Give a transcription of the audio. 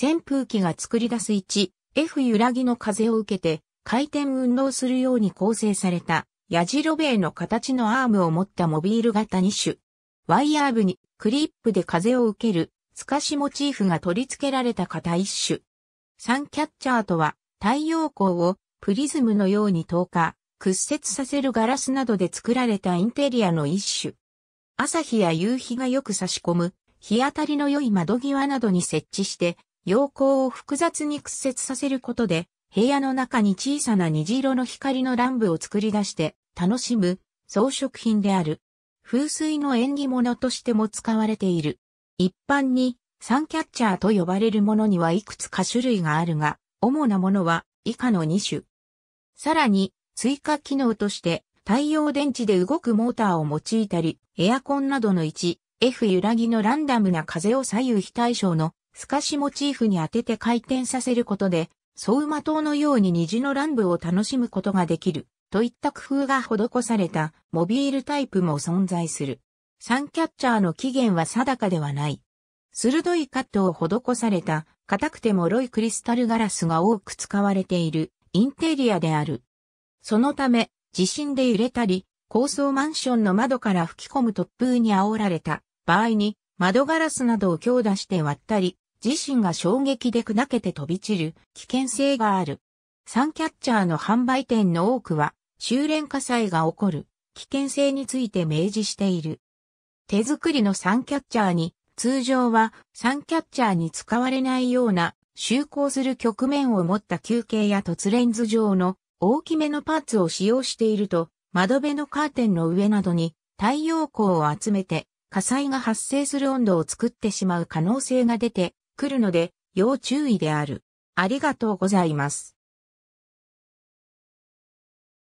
扇風機が作り出す 1F 揺らぎの風を受けて回転運動するように構成された矢印塀の形のアームを持ったモビール型2種。ワイヤー部にクリップで風を受ける透かしモチーフが取り付けられた型1種。サンキャッチャーとは太陽光をプリズムのように透過、屈折させるガラスなどで作られたインテリアの一種。朝日や夕日がよく差し込む日当たりの良い窓際などに設置して陽光を複雑に屈折させることで、部屋の中に小さな虹色の光の乱舞を作り出して楽しむ装飾品である。風水の縁起物としても使われている。一般にサンキャッチャーと呼ばれるものにはいくつか種類があるが、主なものは以下の2種。さらに追加機能として太陽電池で動くモーターを用いたり、エアコンなどの1、F 揺らぎのランダムな風を左右非対称の透かしモチーフに当てて回転させることで、相馬灯のように虹の乱舞を楽しむことができる、といった工夫が施されたモビールタイプも存在する。サンキャッチャーの起源は定かではない。鋭いカットを施された、硬くて脆いクリスタルガラスが多く使われているインテリアである。そのため、地震で揺れたり、高層マンションの窓から吹き込む突風に煽られた場合に、窓ガラスなどを強打して割ったり、自身が衝撃で砕けて飛び散る危険性がある。サンキャッチャーの販売店の多くは修練火災が起こる危険性について明示している。手作りのサンキャッチャーに通常はサンキャッチャーに使われないような就航する局面を持った休憩や凸レンズ状の大きめのパーツを使用していると窓辺のカーテンの上などに太陽光を集めて火災が発生する温度を作ってしまう可能性が出て来るので、要注意である。ありがとうございます。